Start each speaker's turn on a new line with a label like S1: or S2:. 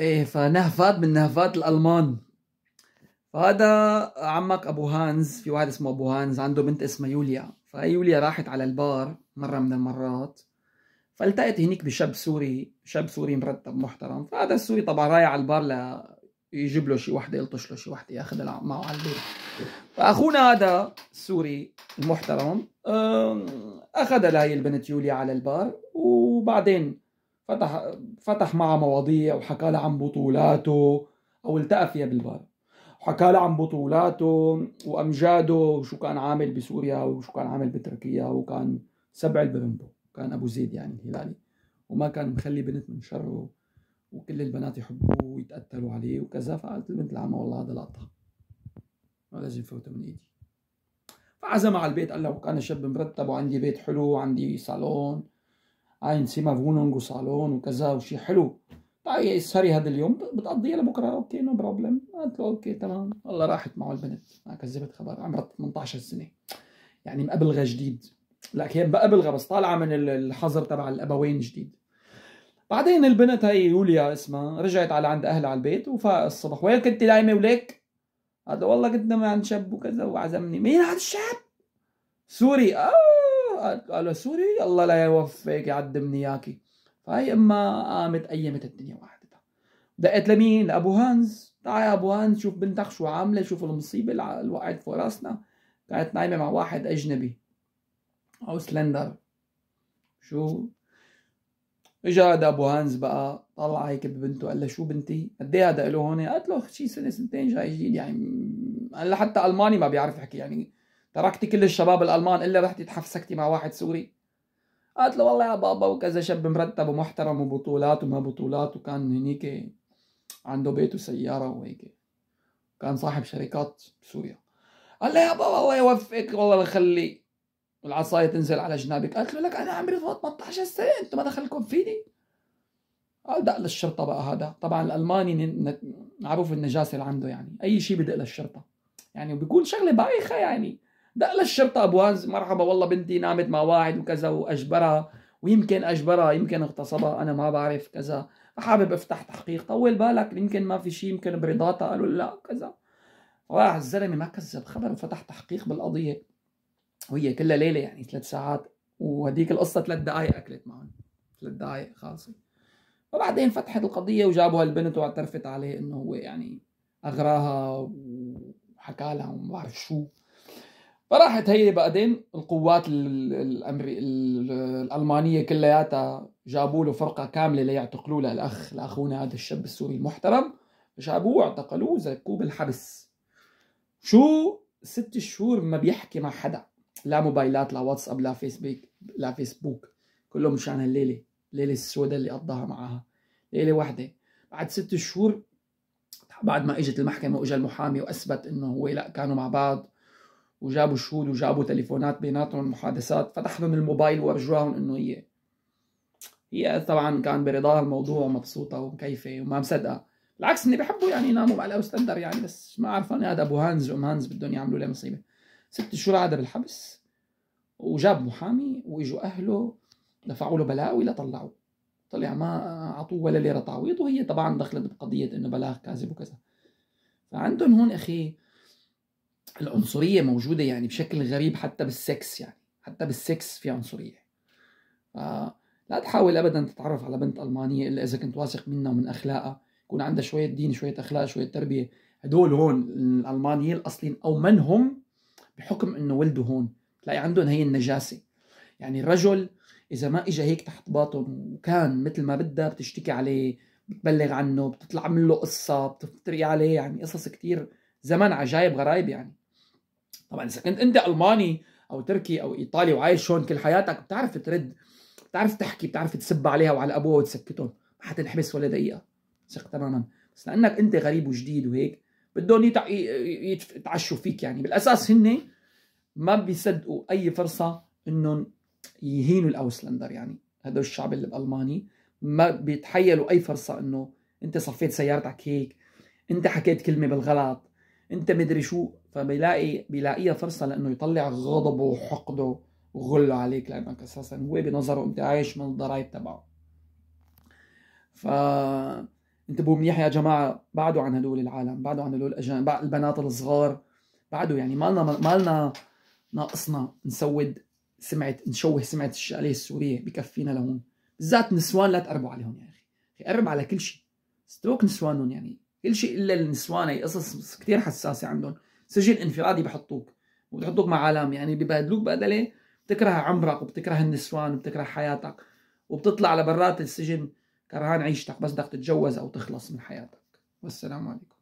S1: ايه فنهفات من نهفات الالمان فهذا عمك ابو هانز في واحد اسمه ابو هانز عنده بنت اسمها يوليا فيوليا راحت على البار مره من المرات فالتقت هنيك بشاب سوري شاب سوري مرتب محترم فهذا السوري طبعا رايح على البار ل يجيب له شي وحده يلطش له شي وحده ياخذها معه على البيت فاخونا هذا السوري المحترم اخذها لهي البنت يوليا على البار وبعدين فتح فتح معها مواضيع وحكى لها عن بطولاته او التقى فيها بالبار وحكى لها عن بطولاته وامجاده وشو كان عامل بسوريا وشو كان عامل بتركيا وكان سبع البرمبو كان ابو زيد يعني الهلالي وما كان مخلي بنت من شره وكل البنات يحبوه ويتقتلوا عليه وكذا فقالت البنت العمى والله هذا لقطة ما لازم فوته من ايدي فعزم على البيت قال له كان شاب مرتب وعندي بيت حلو وعندي صالون هاي آه، نسيما فونونغ وصالون وكذا وشي حلو هاي طيب، السهري هذا اليوم بتقضيها لبكره اوكي نو بروبلم قلت له اوكي تمام والله راحت معه البنت ما آه، كذبت خبر عمرها 18 سنه يعني مقبلغه جديد لا هي مقبلغه بس طالعه من الحظر تبع الابوين جديد بعدين البنت هي يوليا اسمها رجعت على عند اهلها على البيت وفاق الصبح وين كنت نايمه وليك؟ قالت والله كنت نايمه عند شاب وكذا وعزمني مين هذا الشاب؟ سوري اه قالوا سوري الله لا يوفقك يعدمني اياكي فهي اما قامت قيمت الدنيا وحدتها دقت لمين لابو هانز تعال يا ابو هانز شوف بنتك شو عامله شوف المصيبه اللي وقعت فوق راسنا كانت نايمه مع واحد اجنبي او سلندر شو اجى هذا ابو هانز بقى طلع هيك ببنته قال له شو بنتي قد ايه هذا له هون قالت له شي سنه سنتين جاي جديد يعني هلا حتى الماني ما بيعرف يحكي يعني تركتي كل الشباب الالمان الا رحتي تحفسكتي مع واحد سوري قالت له والله يا بابا وكذا شاب مرتب ومحترم وبطولات وما بطولات وكان هنيك عنده بيت وسياره وهيك كان صاحب شركات بسوريا قال لها يا بابا الله يوفقك والله يخلي العصايه تنزل على جنابك قالت له لك انا عمري 18 سنه انتم ما دخلكم فيني قال دق للشرطه بقى هذا طبعا الالماني معروف النجاسه اللي عنده يعني اي شيء بدق للشرطه يعني وبيكون شغله بايخه يعني دق للشرطة أبو هانز مرحبا والله بنتي نامت مع واحد وكذا وأجبرها ويمكن أجبرها يمكن اغتصبها أنا ما بعرف كذا حابب أفتح تحقيق طول بالك يمكن ما في شيء يمكن برضاتها قالوا لا كذا راح الزلمة ما كذب خبر فتح تحقيق بالقضية وهي كلها ليلة يعني ثلاث ساعات وهديك القصة ثلاث دقايق أكلت معهم ثلاث دقايق خالصة وبعدين فتحت القضية وجابوا هالبنت واعترفت عليه إنه هو يعني أغراها وحكى لها وما بعرف شو فراحت هي بعدين القوات الأمري... الالمانيه كلياتها جابوا له فرقه كامله ليعتقلوا له الاخ لاخونا هذا الشاب السوري المحترم جابوه اعتقلوه زكوه بالحبس شو ست شهور ما بيحكي مع حدا لا موبايلات لا واتساب لا فيسبوك لا فيسبوك كله مشان الليله الليله السوداء اللي قضاها معها ليله واحده بعد ست شهور بعد ما اجت المحكمه واجى المحامي واثبت انه هو لا كانوا مع بعض وجابوا شهود وجابوا تليفونات بيناتهم محادثات فتح لهم الموبايل وارجواهم انه هي هي طبعا كان برضاها الموضوع ومبسوطه ومكيفه وما مصدقه بالعكس اني بحبوا يعني يناموا على وستندر يعني بس ما اعرف انا هذا ابو هانز وام هانز بدهم يعملوا له مصيبه ست شهور قعد بالحبس وجاب محامي واجوا اهله دفعوا له بلاوي لطلعوه طلع ما اعطوه ولا ليره تعويض وهي طبعا دخلت بقضيه انه بلاغ كاذب وكذا فعندهم هون اخي العنصرية موجودة يعني بشكل غريب حتى بالسكس يعني حتى بالسكس في عنصرية آه، لا تحاول أبدا تتعرف على بنت ألمانية إلا إذا كنت واثق منها ومن أخلاقها يكون عندها شوية دين شوية أخلاق شوية تربية هدول هون الألمانيين الأصليين أو من هم بحكم إنه ولدوا هون تلاقي عندهم هي النجاسة يعني الرجل إذا ما إجا هيك تحت باطن وكان مثل ما بدها بتشتكي عليه بتبلغ عنه بتطلع من له قصة بتفتري عليه يعني قصص كتير زمن عجايب غرايب يعني طبعا اذا كنت انت الماني او تركي او ايطالي وعايش هون كل حياتك بتعرف ترد بتعرف تحكي بتعرف تسب عليها وعلى ابوها وتسكتهم ما حتنحبس ولا دقيقه ثق تماما بس لانك انت غريب وجديد وهيك بدهم يتعشوا فيك يعني بالاساس هن ما بيصدقوا اي فرصه انهم يهينوا الاوسلندر يعني هدول الشعب الالماني ما بيتحيلوا اي فرصه انه انت صفيت سيارتك هيك انت حكيت كلمه بالغلط انت مدري شو فبيلاقي بيلاقيها فرصه لانه يطلع غضبه وحقده وغله عليك لانك اساسا هو بنظره انت عايش من الضرايب تبعه ف انتبهوا منيح يا جماعه بعدوا عن هدول العالم بعدوا عن هدول الأجانب البنات الصغار بعدوا يعني مالنا مالنا ناقصنا نسود سمعه نشوه سمعه الشاليه السوريه بكفينا لهون بالذات نسوان لا تقربوا عليهم يا اخي قرب على كل شيء اترك نسوانهم يعني كل شيء الا النسوان هي قصص كثير حساسه عندهم سجن انفرادي بحطوك وبحطوك مع عالم يعني ببهدلوك بهدله بتكره عمرك وبتكره النسوان وبتكره حياتك وبتطلع لبرات السجن كرهان عيشتك بس بدك تتجوز او تخلص من حياتك والسلام عليكم